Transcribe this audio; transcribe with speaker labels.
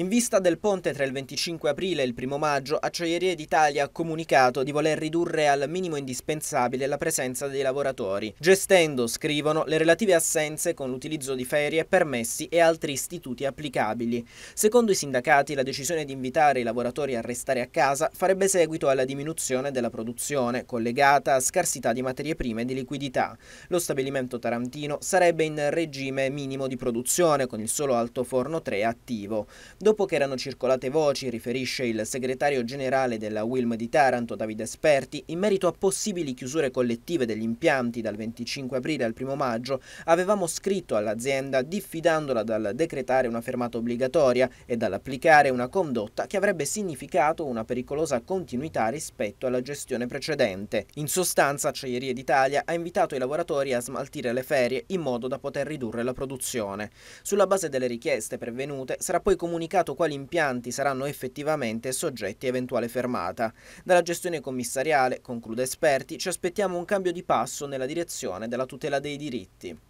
Speaker 1: In vista del ponte tra il 25 aprile e il 1 maggio, Acciaierie d'Italia ha comunicato di voler ridurre al minimo indispensabile la presenza dei lavoratori, gestendo, scrivono, le relative assenze con l'utilizzo di ferie, permessi e altri istituti applicabili. Secondo i sindacati, la decisione di invitare i lavoratori a restare a casa farebbe seguito alla diminuzione della produzione, collegata a scarsità di materie prime e di liquidità. Lo stabilimento tarantino sarebbe in regime minimo di produzione, con il solo alto forno 3 attivo. Dopo Dopo che erano circolate voci, riferisce il segretario generale della Wilm di Taranto, Davide Esperti, in merito a possibili chiusure collettive degli impianti dal 25 aprile al 1 maggio, avevamo scritto all'azienda diffidandola dal decretare una fermata obbligatoria e dall'applicare una condotta che avrebbe significato una pericolosa continuità rispetto alla gestione precedente. In sostanza, Acciaierie d'Italia ha invitato i lavoratori a smaltire le ferie in modo da poter ridurre la produzione. Sulla base delle richieste pervenute sarà poi comunicato comunicato quali impianti saranno effettivamente soggetti a eventuale fermata. Dalla gestione commissariale, conclude Esperti, ci aspettiamo un cambio di passo nella direzione della tutela dei diritti.